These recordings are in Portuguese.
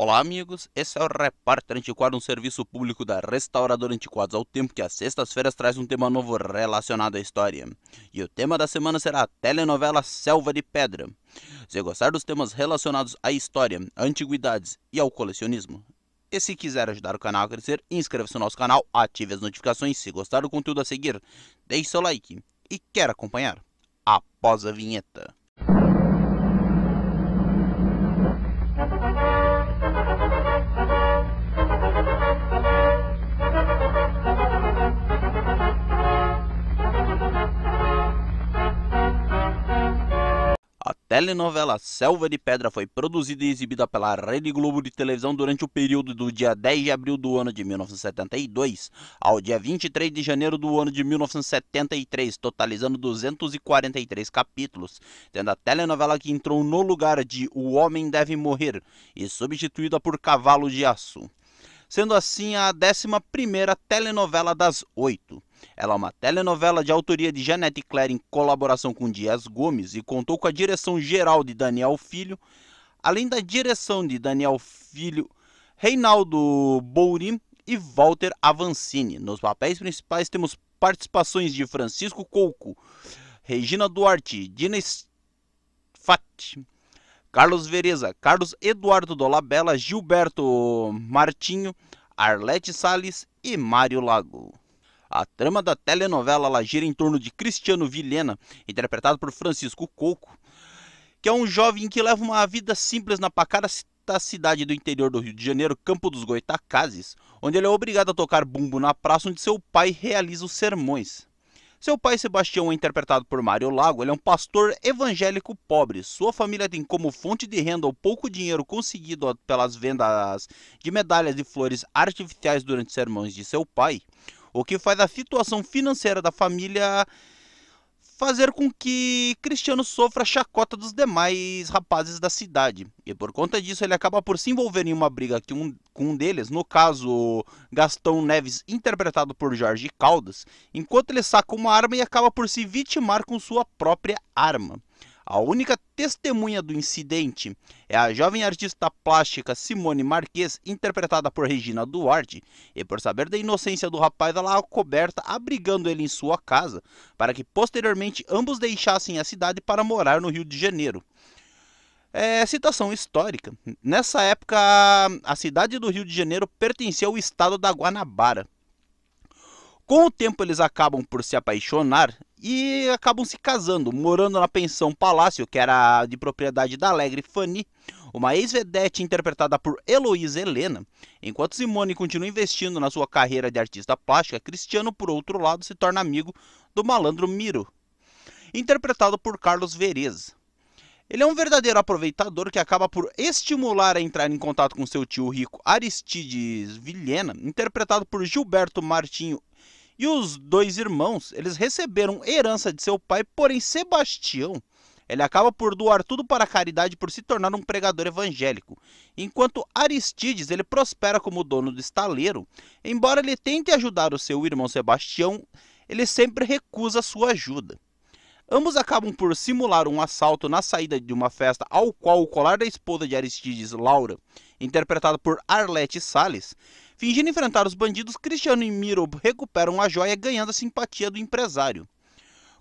Olá, amigos. Esse é o Repórter Antiquário, um serviço público da Restauradora Antiquados, ao tempo que às sextas-feiras traz um tema novo relacionado à história. E o tema da semana será a telenovela Selva de Pedra. Se gostar dos temas relacionados à história, à antiguidades e ao colecionismo, e se quiser ajudar o canal a crescer, inscreva-se no nosso canal, ative as notificações. Se gostar do conteúdo a seguir, deixe seu like. E quer acompanhar? Após a vinheta. telenovela Selva de Pedra foi produzida e exibida pela Rede Globo de televisão durante o período do dia 10 de abril do ano de 1972 ao dia 23 de janeiro do ano de 1973, totalizando 243 capítulos, tendo a telenovela que entrou no lugar de O Homem Deve Morrer e substituída por Cavalo de Aço. Sendo assim a 11ª telenovela das oito. Ela é uma telenovela de autoria de Janete Claire em colaboração com Dias Gomes e contou com a direção geral de Daniel Filho, além da direção de Daniel Filho, Reinaldo Bourim e Walter Avancini. Nos papéis principais temos participações de Francisco Couco, Regina Duarte, Dina Fati, Carlos Vereza, Carlos Eduardo Dolabella, Gilberto Martinho, Arlete Sales e Mário Lago. A trama da telenovela ela gira em torno de Cristiano Vilhena, interpretado por Francisco Coco, que é um jovem que leva uma vida simples na pacata cidade do interior do Rio de Janeiro, Campo dos Goitacazes, onde ele é obrigado a tocar bumbo na praça onde seu pai realiza os sermões. Seu pai Sebastião é interpretado por Mário Lago, ele é um pastor evangélico pobre. Sua família tem como fonte de renda o pouco dinheiro conseguido pelas vendas de medalhas e flores artificiais durante sermões de seu pai o que faz a situação financeira da família fazer com que Cristiano sofra a chacota dos demais rapazes da cidade. E por conta disso, ele acaba por se envolver em uma briga com um deles, no caso Gastão Neves, interpretado por Jorge Caldas, enquanto ele saca uma arma e acaba por se vitimar com sua própria arma. A única testemunha do incidente é a jovem artista plástica Simone Marques, interpretada por Regina Duarte, e por saber da inocência do rapaz, ela a coberta abrigando ele em sua casa, para que posteriormente ambos deixassem a cidade para morar no Rio de Janeiro. É, citação histórica. Nessa época, a cidade do Rio de Janeiro pertencia ao estado da Guanabara. Com o tempo eles acabam por se apaixonar e acabam se casando, morando na pensão Palácio, que era de propriedade da Alegre Fanny, uma ex-vedete interpretada por Heloísa Helena. Enquanto Simone continua investindo na sua carreira de artista plástica, Cristiano, por outro lado, se torna amigo do malandro Miro, interpretado por Carlos Verez. Ele é um verdadeiro aproveitador que acaba por estimular a entrar em contato com seu tio rico Aristides Vilhena, interpretado por Gilberto Martinho e os dois irmãos, eles receberam herança de seu pai, porém Sebastião, ele acaba por doar tudo para a caridade por se tornar um pregador evangélico. Enquanto Aristides, ele prospera como dono do estaleiro, embora ele tente ajudar o seu irmão Sebastião, ele sempre recusa sua ajuda. Ambos acabam por simular um assalto na saída de uma festa ao qual o colar da esposa de Aristides, Laura, interpretada por Arlette Salles, Fingindo enfrentar os bandidos, Cristiano e Miro recuperam a joia ganhando a simpatia do empresário.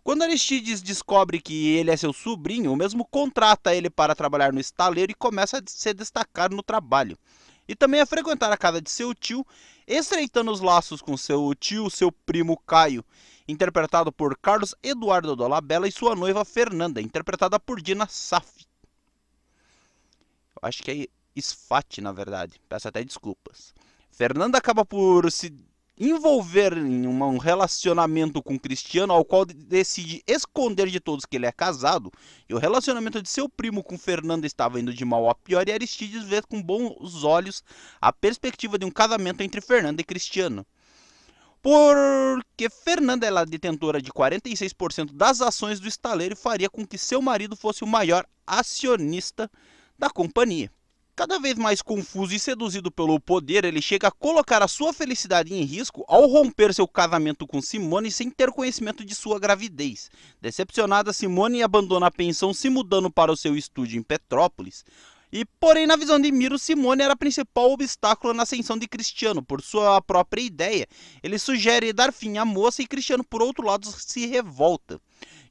Quando Aristides descobre que ele é seu sobrinho, o mesmo contrata ele para trabalhar no estaleiro e começa a se destacar no trabalho. E também a frequentar a casa de seu tio, estreitando os laços com seu tio, seu primo Caio, interpretado por Carlos Eduardo Dolabella, e sua noiva Fernanda, interpretada por Dina Saf. Acho que é Sfat, na verdade. Peço até desculpas. Fernanda acaba por se envolver em um relacionamento com Cristiano, ao qual decide esconder de todos que ele é casado, e o relacionamento de seu primo com Fernanda estava indo de mal a pior, e Aristides vê com bons olhos a perspectiva de um casamento entre Fernanda e Cristiano. Porque Fernanda é detentora de 46% das ações do estaleiro e faria com que seu marido fosse o maior acionista da companhia. Cada vez mais confuso e seduzido pelo poder, ele chega a colocar a sua felicidade em risco ao romper seu casamento com Simone sem ter conhecimento de sua gravidez. Decepcionada, Simone abandona a pensão se mudando para o seu estúdio em Petrópolis. E, porém, na visão de Miro, Simone era o principal obstáculo na ascensão de Cristiano, por sua própria ideia. Ele sugere dar fim à moça e Cristiano, por outro lado, se revolta.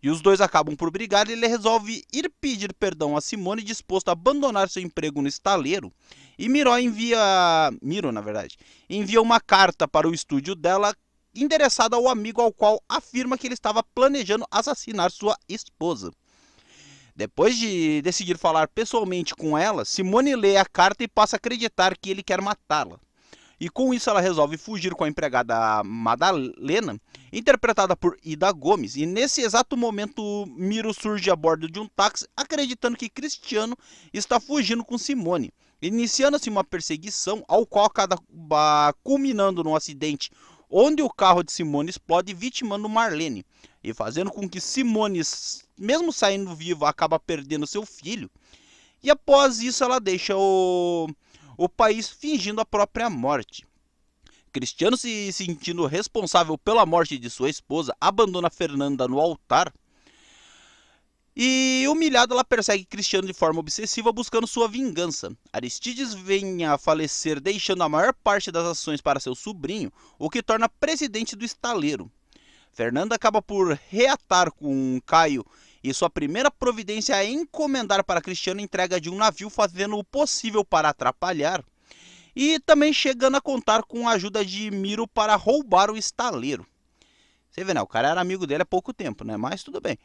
E os dois acabam por brigar e ele resolve ir pedir perdão a Simone, disposto a abandonar seu emprego no estaleiro. E Miro envia. Miro, na verdade, envia uma carta para o estúdio dela endereçada ao amigo ao qual afirma que ele estava planejando assassinar sua esposa. Depois de decidir falar pessoalmente com ela, Simone lê a carta e passa a acreditar que ele quer matá-la e com isso ela resolve fugir com a empregada Madalena, interpretada por Ida Gomes. E nesse exato momento, Miro surge a bordo de um táxi, acreditando que Cristiano está fugindo com Simone. Iniciando-se uma perseguição, ao qual acaba culminando num acidente onde o carro de Simone explode, vitimando Marlene e fazendo com que Simone, mesmo saindo viva, acaba perdendo seu filho. E após isso, ela deixa o o país fingindo a própria morte. Cristiano, se sentindo responsável pela morte de sua esposa, abandona Fernanda no altar. E humilhado, ela persegue Cristiano de forma obsessiva, buscando sua vingança. Aristides vem a falecer, deixando a maior parte das ações para seu sobrinho, o que torna presidente do estaleiro. Fernanda acaba por reatar com Caio e sua primeira providência é encomendar para Cristiano entrega de um navio, fazendo o possível para atrapalhar e também chegando a contar com a ajuda de Miro para roubar o estaleiro. Você vê, né? O cara era amigo dele há pouco tempo, né? Mas tudo bem.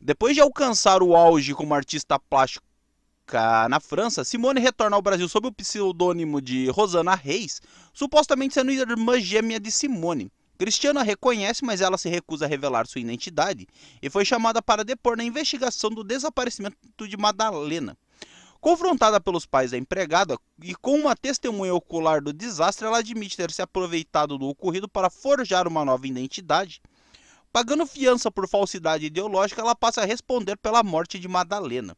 Depois de alcançar o auge como artista plástica na França, Simone retorna ao Brasil sob o pseudônimo de Rosana Reis, supostamente sendo irmã gêmea de Simone. Cristiana reconhece, mas ela se recusa a revelar sua identidade e foi chamada para depor na investigação do desaparecimento de Madalena. Confrontada pelos pais da empregada e com uma testemunha ocular do desastre, ela admite ter se aproveitado do ocorrido para forjar uma nova identidade. Pagando fiança por falsidade ideológica, ela passa a responder pela morte de Madalena.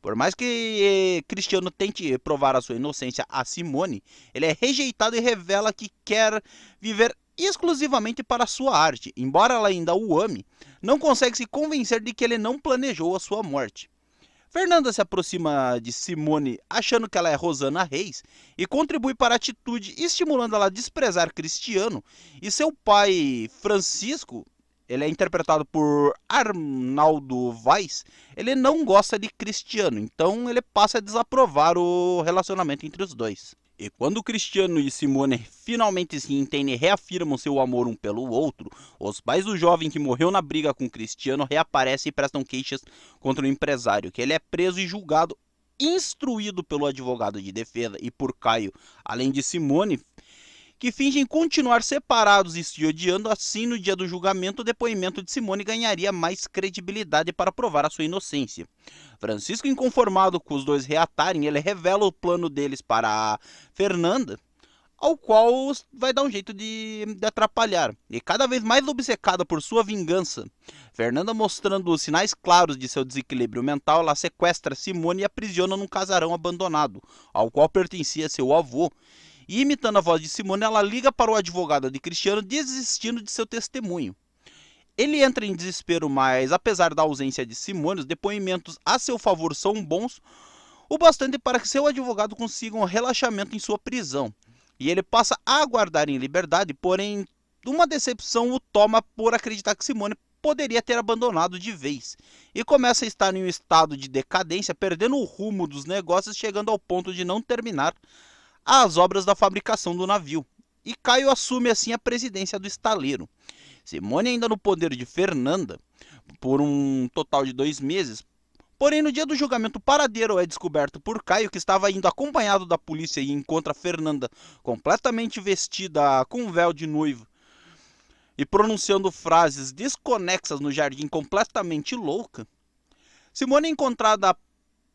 Por mais que eh, Cristiano tente provar a sua inocência a Simone, ele é rejeitado e revela que quer viver exclusivamente para sua arte, embora ela ainda o ame, não consegue se convencer de que ele não planejou a sua morte. Fernanda se aproxima de Simone achando que ela é Rosana Reis e contribui para a atitude, estimulando ela a desprezar Cristiano e seu pai Francisco. Ele é interpretado por Arnaldo Vaz. Ele não gosta de Cristiano, então ele passa a desaprovar o relacionamento entre os dois. E quando Cristiano e Simone finalmente se entendem e reafirmam seu amor um pelo outro, os pais do jovem que morreu na briga com Cristiano reaparecem e prestam queixas contra o empresário, que ele é preso e julgado, instruído pelo advogado de defesa e por Caio, além de Simone, que fingem continuar separados e se odiando, assim no dia do julgamento o depoimento de Simone ganharia mais credibilidade para provar a sua inocência. Francisco, inconformado com os dois reatarem, ele revela o plano deles para a Fernanda, ao qual vai dar um jeito de, de, atrapalhar. E cada vez mais obcecada por sua vingança, Fernanda mostrando os sinais claros de seu desequilíbrio mental, ela sequestra Simone e aprisiona num casarão abandonado, ao qual pertencia seu avô, e imitando a voz de Simone, ela liga para o advogado de Cristiano, desistindo de seu testemunho. Ele entra em desespero, mas apesar da ausência de Simone, os depoimentos a seu favor são bons, o bastante para que seu advogado consiga um relaxamento em sua prisão. E ele passa a aguardar em liberdade, porém, uma decepção o toma por acreditar que Simone poderia ter abandonado de vez e começa a estar em um estado de decadência, perdendo o rumo dos negócios, chegando ao ponto de não terminar às obras da fabricação do navio. E Caio assume assim a presidência do estaleiro. Simone ainda no poder de Fernanda por um total de dois meses. Porém, no dia do julgamento, o paradeiro é descoberto por Caio, que estava indo acompanhado da polícia e encontra Fernanda completamente vestida com véu de noivo e pronunciando frases desconexas no jardim completamente louca. Simone é encontrada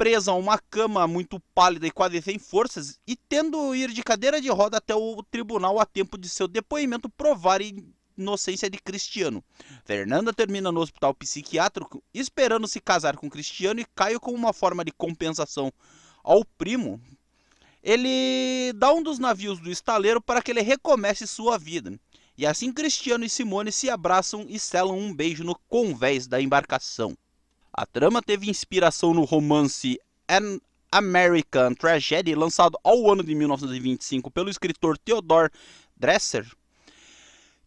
presa a uma cama muito pálida e quase sem forças, e tendo ir de cadeira de roda até o tribunal a tempo de seu depoimento provar inocência de Cristiano. Fernanda termina no hospital psiquiátrico esperando se casar com Cristiano e Caio com uma forma de compensação ao primo. Ele dá um dos navios do estaleiro para que ele recomece sua vida. E assim Cristiano e Simone se abraçam e selam um beijo no convés da embarcação. A trama teve inspiração no romance An American Tragedy, lançado ao ano de 1925 pelo escritor Theodore Dresser,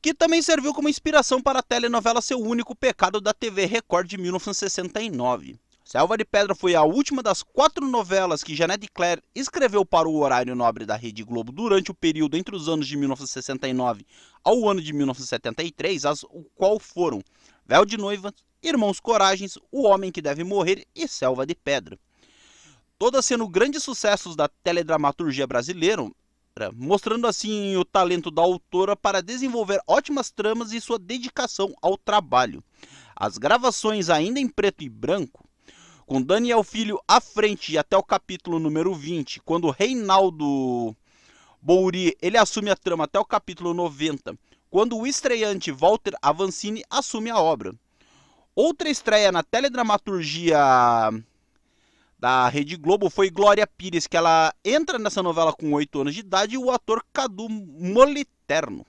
que também serviu como inspiração para a telenovela Seu Único Pecado da TV Record de 1969. Selva de Pedra foi a última das quatro novelas que Jeanette Claire escreveu para o horário nobre da Rede Globo durante o período entre os anos de 1969 ao ano de 1973, as, o qual foram Véu de Noiva, Irmãos Coragens, O Homem que Deve Morrer e Selva de Pedra. Todas sendo grandes sucessos da teledramaturgia brasileira, mostrando assim o talento da autora para desenvolver ótimas tramas e sua dedicação ao trabalho. As gravações ainda em preto e branco, com Daniel Filho à frente até o capítulo número 20, quando Reinaldo Bouri ele assume a trama até o capítulo 90, quando o estreante Walter Avancini assume a obra. Outra estreia na teledramaturgia hum, da Rede Globo foi Glória Pires, que ela entra nessa novela com 8 anos de idade e o ator Cadu Moliterno.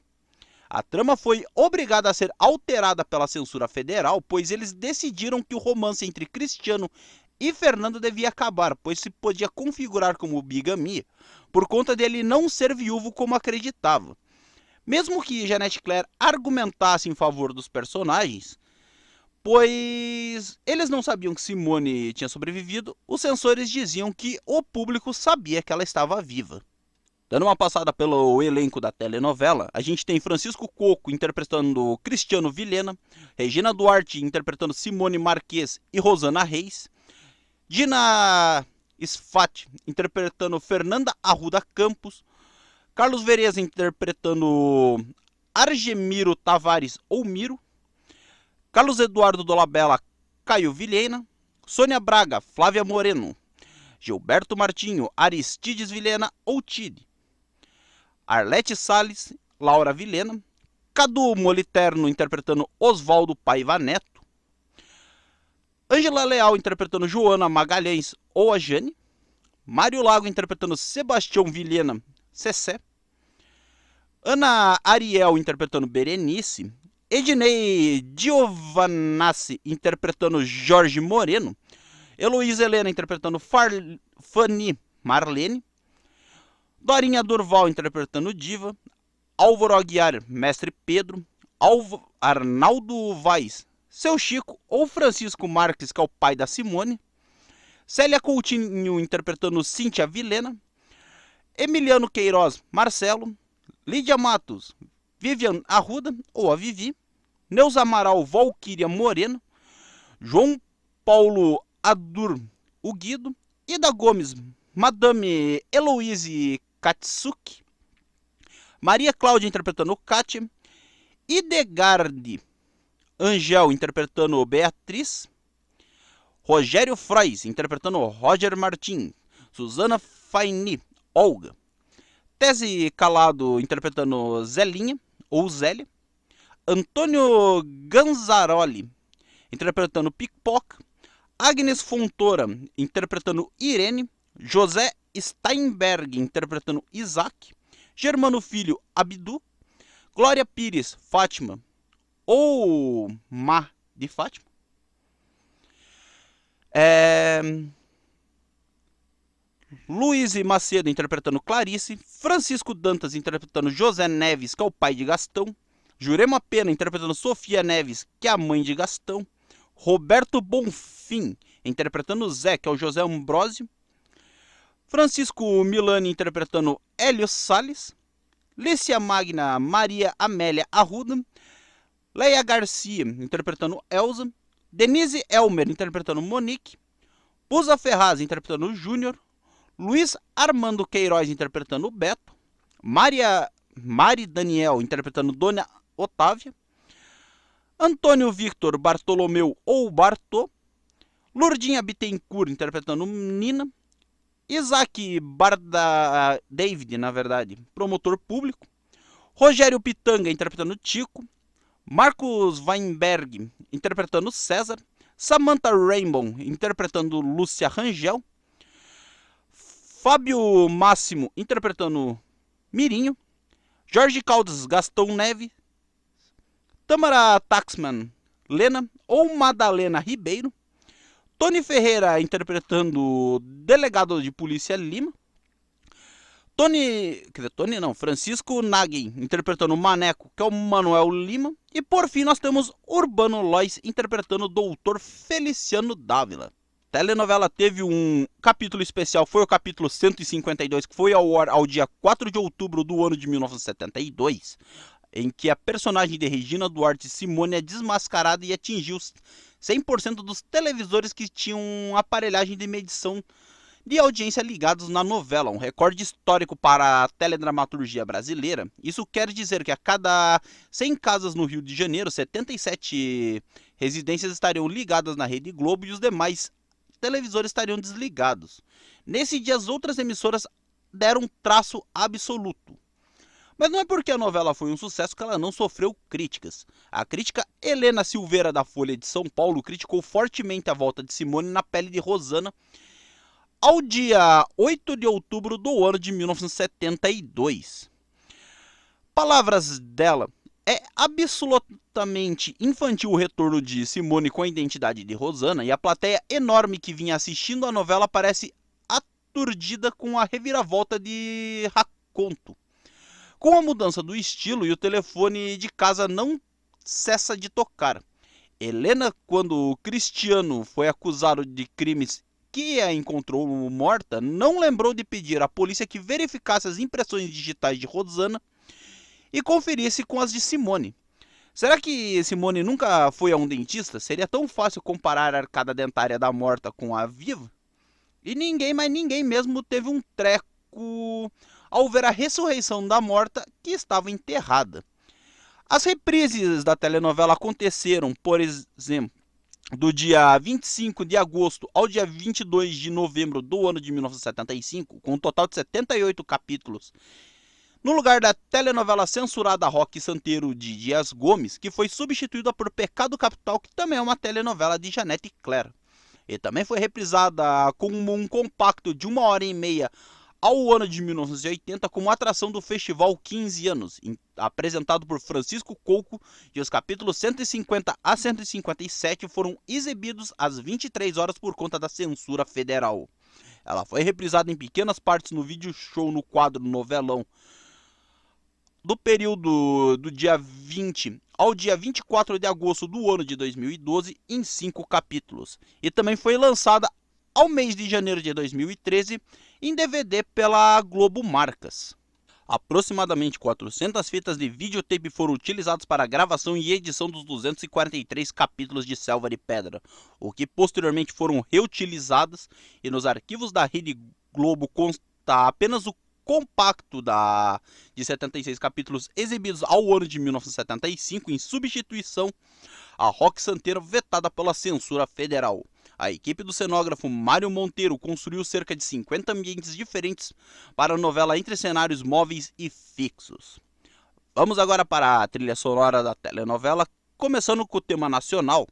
A trama foi obrigada a ser alterada pela censura federal, pois eles decidiram que o romance entre Cristiano e Fernando devia acabar, pois se podia configurar como bigamia por conta dele não ser viúvo como acreditava. Mesmo que Jeanette Claire argumentasse em favor dos personagens, pois eles não sabiam que Simone tinha sobrevivido, os sensores diziam que o público sabia que ela estava viva. Dando uma passada pelo elenco da telenovela, a gente tem Francisco Coco interpretando Cristiano Vilhena, Regina Duarte interpretando Simone Marques e Rosana Reis, Dina Sfati interpretando Fernanda Arruda Campos, Carlos Vereza interpretando Argemiro Tavares ou Miro, Carlos Eduardo Dolabella, Caio Vilhena, Sônia Braga, Flávia Moreno, Gilberto Martinho, Aristides Vilhena ou Tide, Arlete Sales, Laura Vilhena, Cadu Moliterno interpretando Oswaldo Paiva Neto, Ângela Leal interpretando Joana Magalhães ou a Jane, Mário Lago interpretando Sebastião Vilhena, Cessé, Ana Ariel interpretando Berenice, Ednei Giovanassi interpretando Jorge Moreno, Heloísa Helena interpretando Far... Fanny Marlene, Dorinha Durval interpretando Diva, Álvaro Aguiar, Mestre Pedro, Alvo... Arnaldo Vaz, Seu Chico ou Francisco Marques, que é o pai da Simone, Célia Coutinho interpretando Cíntia Vilena, Emiliano Queiroz, Marcelo, Lídia Matos, Vivian Arruda, ou a Vivi, Neuza Amaral Valquíria Moreno, João Paulo Adur Uguido, Ida Gomes, Madame Eloise Katsuki, Maria Cláudia interpretando Kátia, Idegarde Angel interpretando Beatriz, Rogério Frois interpretando Roger Martin, Susana Faini, Olga, Tese Calado interpretando Zelinha, Ouzelli, Antônio Ganzaroli, interpretando Pickpock, Agnes Fontoura, interpretando Irene, José Steinberg, interpretando Isaac, Germano Filho, Abdu, Glória Pires, Fátima, ou Má de Fátima. É... Luiz Macedo interpretando Clarice, Francisco Dantas interpretando José Neves, que é o pai de Gastão, Jurema Pena interpretando Sofia Neves, que é a mãe de Gastão, Roberto Bonfim interpretando Zé, que é o José Ambrosio, Francisco Milani interpretando Hélio Salles, Lícia Magna Maria Amélia Arruda, Leia Garcia interpretando Elsa, Denise Elmer interpretando Monique, Busa Ferraz interpretando Júnior, Luiz Armando Queiroz interpretando o Beto, Maria Mari Daniel interpretando Dona Otávia, Antônio Victor Bartolomeu ou Bartô, Lourdinha Bittencourt interpretando Nina, Isaac Barda David, na verdade, promotor público, Rogério Pitanga interpretando Tico, Marcos Weinberg interpretando César, Samantha Rainbow interpretando Lúcia Rangel, Fábio Máximo interpretando Mirinho. Jorge Caldas, Gastão Neve. Tamara Taxman, Lena ou Madalena Ribeiro. Tony Ferreira interpretando delegado de polícia Lima. Tony, quer dizer, Tony não, Francisco Nagin interpretando o Maneco, que é o Manuel Lima. E por fim nós temos Urbano Lois interpretando o doutor Feliciano Dávila. Telenovela teve um capítulo especial, foi o capítulo 152, que foi ao, ar, ao dia 4 de outubro do ano de 1972, em que a personagem de Regina Duarte Simone é desmascarada e atingiu 100% dos televisores que tinham aparelhagem de medição de audiência ligados na novela, um recorde histórico para a teledramaturgia brasileira. Isso quer dizer que a cada 100 casas no Rio de Janeiro, 77 residências estariam ligadas na Rede Globo e os demais televisores estariam desligados. Nesse dia, as outras emissoras deram um traço absoluto. Mas não é porque a novela foi um sucesso que ela não sofreu críticas. A crítica Helena Silveira da Folha de São Paulo criticou fortemente a volta de Simone na pele de Rosana ao dia 8 de outubro do ano de 1972. Palavras dela: é absolutamente infantil o retorno de Simone com a identidade de Rosana e a plateia enorme que vinha assistindo a novela parece aturdida com a reviravolta de Raconto. Com a mudança do estilo e o telefone de casa não cessa de tocar. Helena, quando Cristiano foi acusado de crimes que a encontrou morta, não lembrou de pedir à polícia que verificasse as impressões digitais de Rosana e conferisse com as de Simone. Será que Simone nunca foi a um dentista? Seria tão fácil comparar a arcada dentária da morta com a viva? E ninguém, mas ninguém mesmo teve um treco ao ver a ressurreição da morta que estava enterrada. As reprises da telenovela aconteceram, por exemplo, do dia 25 de agosto ao dia 22 de novembro do ano de 1975, com um total de 78 capítulos no lugar da telenovela censurada Rock Santeiro de Dias Gomes, que foi substituída por Pecado Capital, que também é uma telenovela de Janete Claire. E também foi reprisada com um compacto de uma hora e meia ao ano de 1980 como atração do festival 15 anos, apresentado por Francisco Coco, e os capítulos 150 a 157 foram exibidos às 23 horas por conta da censura federal. Ela foi reprisada em pequenas partes no vídeo show no quadro Novelão do período do dia 20 ao dia 24 de agosto do ano de 2012 em cinco capítulos. E também foi lançada ao mês de janeiro de 2013 em DVD pela Globo Marcas. Aproximadamente 400 fitas de videotape foram utilizadas para a gravação e edição dos 243 capítulos de Selva de Pedra, o que posteriormente foram reutilizadas e nos arquivos da Rede Globo consta apenas o compacto da, de 76 capítulos exibidos ao ano de 1975 em substituição à rock Santeiro vetada pela censura federal. A equipe do cenógrafo Mário Monteiro construiu cerca de 50 ambientes diferentes para a novela entre cenários móveis e fixos. Vamos agora para a trilha sonora da telenovela, começando com o tema nacional,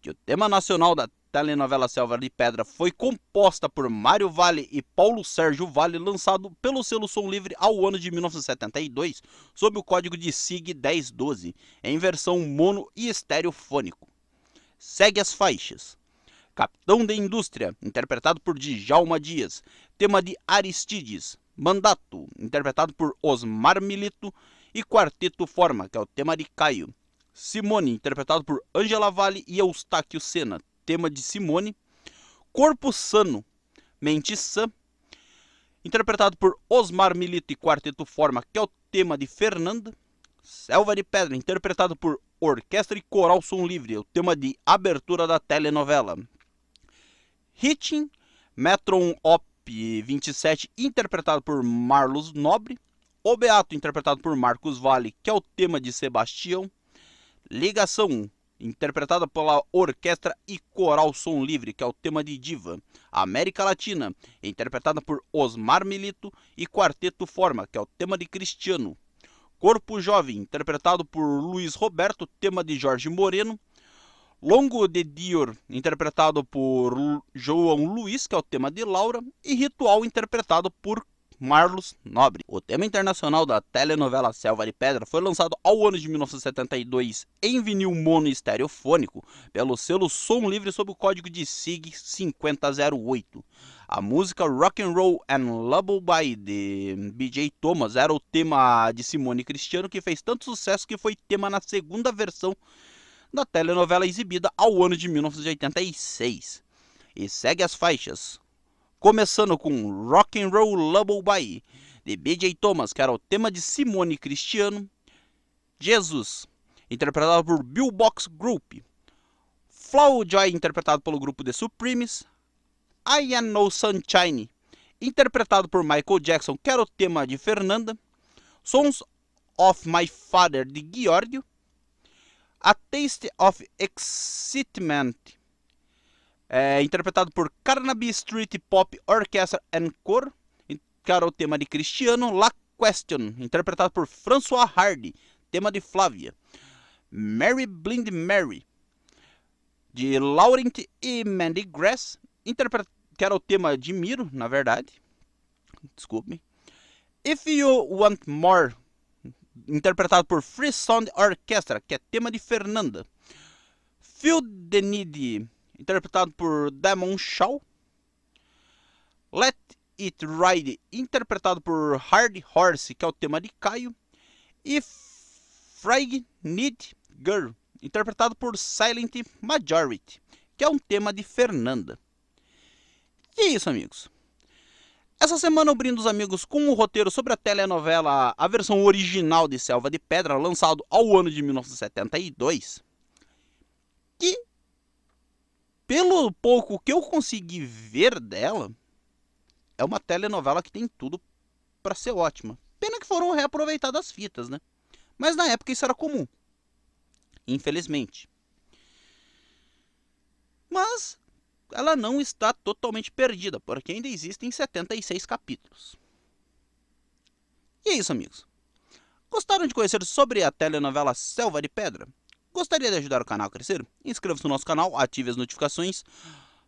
que o tema nacional da telenovela Selva de Pedra foi composta por Mário Vale e Paulo Sérgio Vale, lançado pelo selo Som Livre ao ano de 1972, sob o código de SIG 1012, em versão mono e estereofônico. Segue as faixas. Capitão da Indústria, interpretado por Djalma Dias, tema de Aristides. Mandato, interpretado por Osmar Milito, e Quarteto Forma, que é o tema de Caio. Simone, interpretado por Angela Vale e Eustáquio Senna, tema de Simone. Corpo Sano, Mente Sã, interpretado por Osmar Milito e Quarteto Forma, que é o tema de Fernanda. Selva de Pedra, interpretado por Orquestra e Coral Som Livre, o tema de abertura da telenovela. Hitching, Metron Op 27, interpretado por Marlos Nobre. O Beato, interpretado por Marcos Vale, que é o tema de Sebastião. Ligação 1, interpretada pela Orquestra e Coral Som Livre, que é o tema de Diva. América Latina, interpretada por Osmar Milito e Quarteto Forma, que é o tema de Cristiano. Corpo Jovem, interpretado por Luiz Roberto, tema de Jorge Moreno. Longo de Dior, interpretado por João Luiz, que é o tema de Laura, e Ritual, interpretado por Marlos Nobre. O tema internacional da telenovela Selva de Pedra foi lançado ao ano de 1972 em vinil mono estereofônico pelo selo Som Livre sob o código de SIG 5008. A música Rock and Roll and Lullaby de BJ Thomas era o tema de Simone Cristiano que fez tanto sucesso que foi tema na segunda versão da telenovela exibida ao ano de 1986. E segue as faixas Começando com Rock and Roll Lullaby de B.J. Thomas, que era o tema de Simone Cristiano. Jesus, interpretado por Bill Box Group. Flow Joy, interpretado pelo grupo The Supremes. I Am No Sunshine, interpretado por Michael Jackson, que era o tema de Fernanda. Sons of My Father, de Giorgio. A Taste of Excitement, é, interpretado por Carnaby Street Pop Orchestra and que era o tema de Cristiano, La Question, interpretado por François Hardy, tema de Flávia. Mary Blind Mary, de Laurent e Mandy Grass, que era o tema de Miro, na verdade. Desculpe. If You Want More, interpretado por Free Sound Orchestra, que é tema de Fernanda. Feel the Need interpretado por Damon Shaw. Let It Ride, interpretado por Hard Horse, que é o tema de Caio. E Frag Need Girl, interpretado por Silent Majority, que é um tema de Fernanda. E é isso, amigos. Essa semana eu brindo os amigos com um roteiro sobre a telenovela, a versão original de Selva de Pedra, lançado ao ano de 1972. Que pelo pouco que eu consegui ver dela, é uma telenovela que tem tudo para ser ótima. Pena que foram reaproveitadas as fitas, né? Mas na época isso era comum. Infelizmente. Mas ela não está totalmente perdida, porque ainda existem 76 capítulos. E é isso, amigos. Gostaram de conhecer sobre a telenovela Selva de Pedra? Gostaria de ajudar o canal a crescer? Inscreva-se no nosso canal, ative as notificações,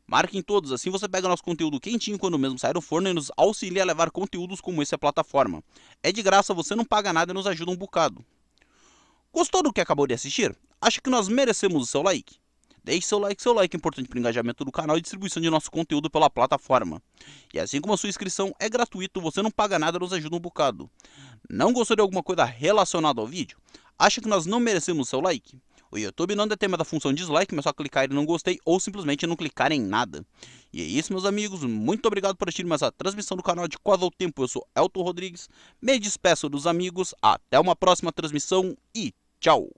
marquem todos, assim você pega nosso conteúdo quentinho quando mesmo sair do forno e nos auxilia a levar conteúdos como esse à plataforma. É de graça, você não paga nada e nos ajuda um bocado. Gostou do que acabou de assistir? Acha que nós merecemos o seu like? Deixe seu like, seu like é importante para o engajamento do canal e distribuição de nosso conteúdo pela plataforma. E assim como a sua inscrição é gratuito, você não paga nada, e nos ajuda um bocado. Não gostou de alguma coisa relacionada ao vídeo? Acha que nós não merecemos o seu like? O YouTube não determina a função dislike, mas só clicar em não gostei ou simplesmente não clicar em nada. E é isso, meus amigos. Muito obrigado por assistir mais a transmissão do canal de Quase ao Tempo. Eu sou Elton Rodrigues. Me despeço dos amigos. Até uma próxima transmissão e tchau!